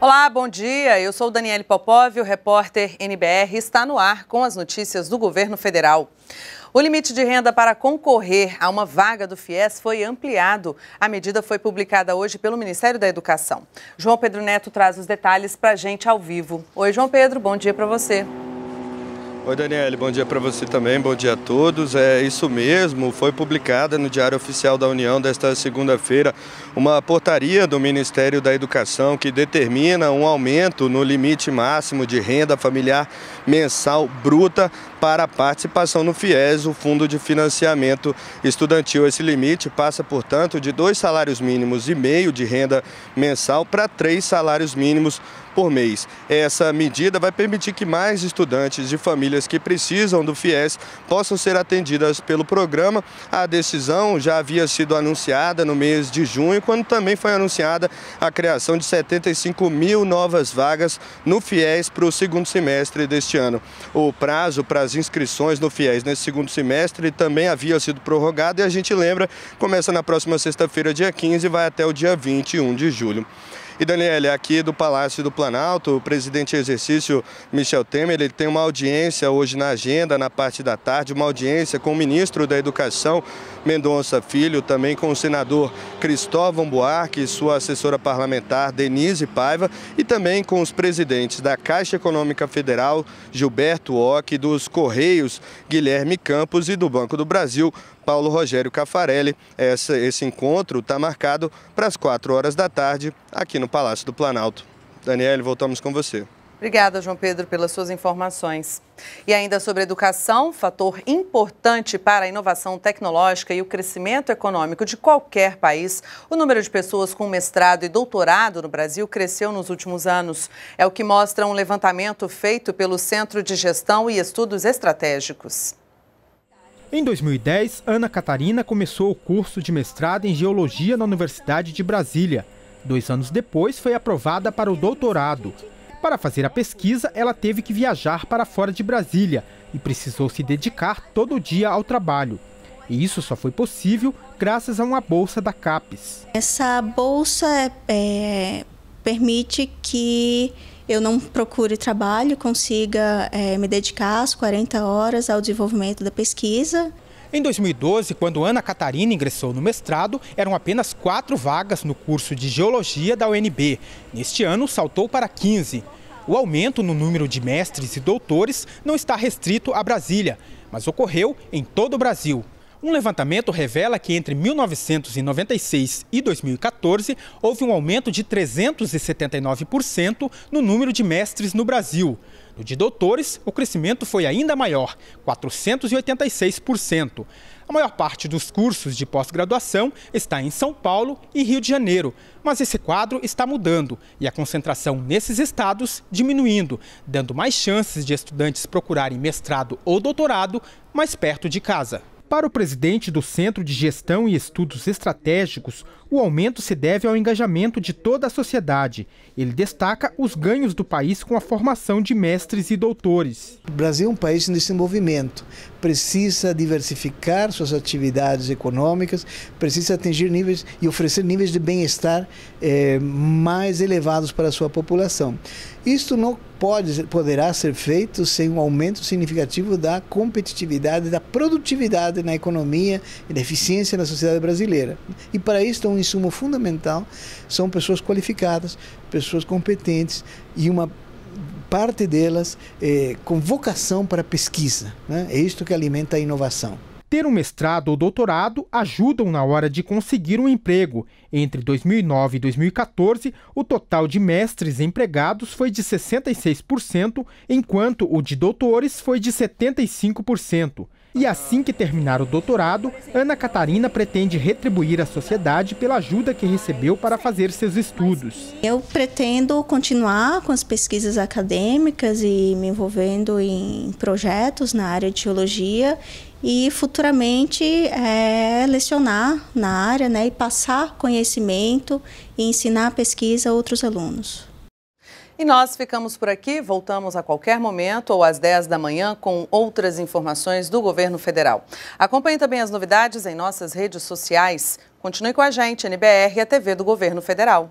Olá, bom dia. Eu sou Daniele Popov, o repórter NBR está no ar com as notícias do governo federal. O limite de renda para concorrer a uma vaga do FIES foi ampliado. A medida foi publicada hoje pelo Ministério da Educação. João Pedro Neto traz os detalhes para a gente ao vivo. Oi, João Pedro, bom dia para você. Oi, Daniele, bom dia para você também, bom dia a todos. É isso mesmo, foi publicada no Diário Oficial da União desta segunda-feira uma portaria do Ministério da Educação que determina um aumento no limite máximo de renda familiar mensal bruta para a participação no FIES, o Fundo de Financiamento Estudantil. Esse limite passa, portanto, de dois salários mínimos e meio de renda mensal para três salários mínimos por mês. Essa medida vai permitir que mais estudantes de famílias que precisam do FIES possam ser atendidas pelo programa. A decisão já havia sido anunciada no mês de junho, quando também foi anunciada a criação de 75 mil novas vagas no FIES para o segundo semestre deste ano. O prazo para as inscrições no FIES nesse segundo semestre também haviam sido prorrogadas e a gente lembra, começa na próxima sexta-feira, dia 15, e vai até o dia 21 de julho. E Daniele, aqui do Palácio do Planalto, o presidente em exercício Michel Temer, ele tem uma audiência hoje na agenda, na parte da tarde, uma audiência com o ministro da Educação, Mendonça Filho, também com o senador Cristóvão Buarque, sua assessora parlamentar Denise Paiva e também com os presidentes da Caixa Econômica Federal, Gilberto Ock, dos Correios, Guilherme Campos e do Banco do Brasil, Paulo Rogério Cafarelli. Essa, esse encontro está marcado para as 4 horas da tarde aqui no Palácio do Planalto. Daniele, voltamos com você. Obrigada, João Pedro, pelas suas informações. E ainda sobre educação, fator importante para a inovação tecnológica e o crescimento econômico de qualquer país, o número de pessoas com mestrado e doutorado no Brasil cresceu nos últimos anos. É o que mostra um levantamento feito pelo Centro de Gestão e Estudos Estratégicos. Em 2010, Ana Catarina começou o curso de mestrado em Geologia na Universidade de Brasília. Dois anos depois, foi aprovada para o doutorado. Para fazer a pesquisa, ela teve que viajar para fora de Brasília e precisou se dedicar todo dia ao trabalho. E isso só foi possível graças a uma bolsa da CAPES. Essa bolsa é, é permite que eu não procure trabalho, consiga é, me dedicar às 40 horas ao desenvolvimento da pesquisa. Em 2012, quando Ana Catarina ingressou no mestrado, eram apenas quatro vagas no curso de Geologia da UNB. Neste ano, saltou para 15. O aumento no número de mestres e doutores não está restrito a Brasília, mas ocorreu em todo o Brasil. Um levantamento revela que entre 1996 e 2014 houve um aumento de 379% no número de mestres no Brasil. No de doutores, o crescimento foi ainda maior, 486%. A maior parte dos cursos de pós-graduação está em São Paulo e Rio de Janeiro, mas esse quadro está mudando e a concentração nesses estados diminuindo, dando mais chances de estudantes procurarem mestrado ou doutorado mais perto de casa. Para o presidente do Centro de Gestão e Estudos Estratégicos, o aumento se deve ao engajamento de toda a sociedade. Ele destaca os ganhos do país com a formação de mestres e doutores. O Brasil é um país nesse movimento precisa diversificar suas atividades econômicas, precisa atingir níveis e oferecer níveis de bem-estar eh, mais elevados para a sua população. Isto não pode, poderá ser feito sem um aumento significativo da competitividade, da produtividade na economia e da eficiência na sociedade brasileira. E para isso, é um insumo fundamental são pessoas qualificadas, pessoas competentes e uma parte delas eh, com vocação para pesquisa. Né? É isto que alimenta a inovação. Ter um mestrado ou doutorado ajudam na hora de conseguir um emprego. Entre 2009 e 2014, o total de mestres empregados foi de 66%, enquanto o de doutores foi de 75%. E assim que terminar o doutorado, Ana Catarina pretende retribuir à sociedade pela ajuda que recebeu para fazer seus estudos. Eu pretendo continuar com as pesquisas acadêmicas e me envolvendo em projetos na área de geologia e futuramente é, lecionar na área né, e passar conhecimento e ensinar a pesquisa a outros alunos. E nós ficamos por aqui, voltamos a qualquer momento ou às 10 da manhã com outras informações do governo federal. Acompanhe também as novidades em nossas redes sociais. Continue com a gente, NBR e a TV do Governo Federal.